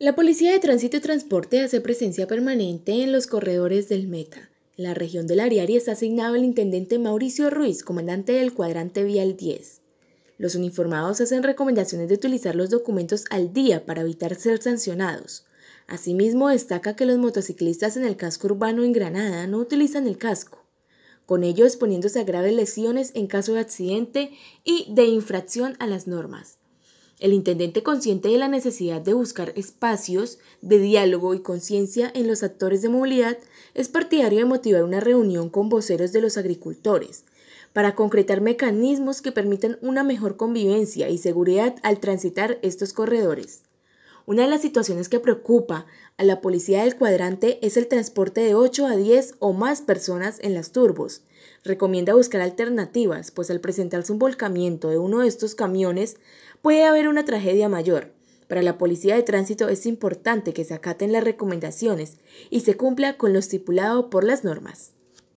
La Policía de Tránsito y Transporte hace presencia permanente en los corredores del Meta. En la región del Ariari está asignado el intendente Mauricio Ruiz, comandante del cuadrante vial 10. Los uniformados hacen recomendaciones de utilizar los documentos al día para evitar ser sancionados. Asimismo, destaca que los motociclistas en el casco urbano en Granada no utilizan el casco, con ello exponiéndose a graves lesiones en caso de accidente y de infracción a las normas. El intendente, consciente de la necesidad de buscar espacios de diálogo y conciencia en los actores de movilidad, es partidario de motivar una reunión con voceros de los agricultores para concretar mecanismos que permitan una mejor convivencia y seguridad al transitar estos corredores. Una de las situaciones que preocupa a la policía del cuadrante es el transporte de 8 a 10 o más personas en las turbos. Recomienda buscar alternativas, pues al presentarse un volcamiento de uno de estos camiones puede haber una tragedia mayor. Para la policía de tránsito es importante que se acaten las recomendaciones y se cumpla con lo estipulado por las normas.